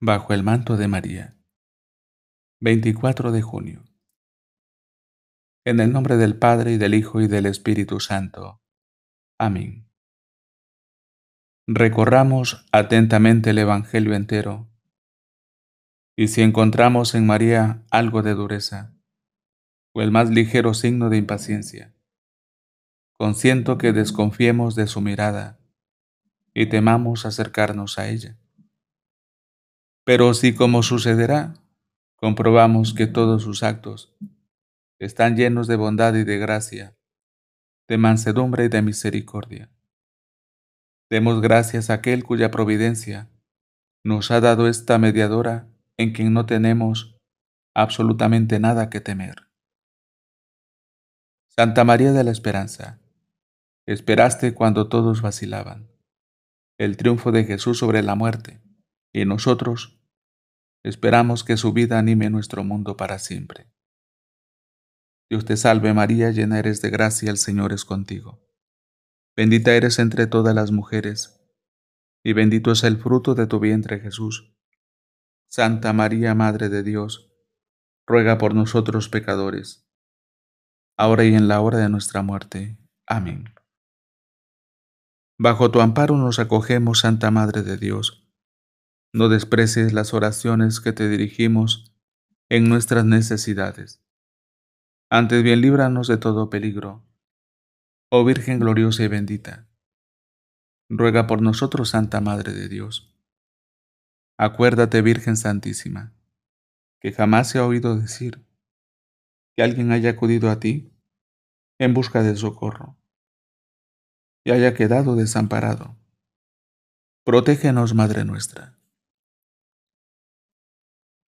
Bajo el manto de María. 24 de junio. En el nombre del Padre y del Hijo y del Espíritu Santo. Amén. Recorramos atentamente el Evangelio entero y si encontramos en María algo de dureza o el más ligero signo de impaciencia, consiento que desconfiemos de su mirada y temamos acercarnos a ella pero si como sucederá, comprobamos que todos sus actos están llenos de bondad y de gracia, de mansedumbre y de misericordia. Demos gracias a aquel cuya providencia nos ha dado esta mediadora en quien no tenemos absolutamente nada que temer. Santa María de la Esperanza, esperaste cuando todos vacilaban el triunfo de Jesús sobre la muerte, y nosotros Esperamos que su vida anime nuestro mundo para siempre. Dios te salve María, llena eres de gracia, el Señor es contigo. Bendita eres entre todas las mujeres, y bendito es el fruto de tu vientre Jesús. Santa María, Madre de Dios, ruega por nosotros pecadores, ahora y en la hora de nuestra muerte. Amén. Bajo tu amparo nos acogemos, Santa Madre de Dios. No desprecies las oraciones que te dirigimos en nuestras necesidades. Antes bien, líbranos de todo peligro. Oh Virgen gloriosa y bendita, ruega por nosotros, Santa Madre de Dios. Acuérdate, Virgen Santísima, que jamás se ha oído decir que alguien haya acudido a ti en busca de socorro y haya quedado desamparado. Protégenos, Madre nuestra.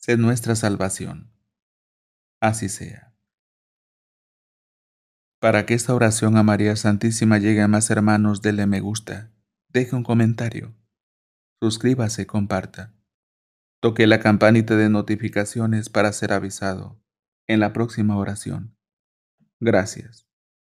Sé nuestra salvación. Así sea. Para que esta oración a María Santísima llegue a más hermanos, déle me gusta, deje un comentario, suscríbase, comparta. Toque la campanita de notificaciones para ser avisado en la próxima oración. Gracias.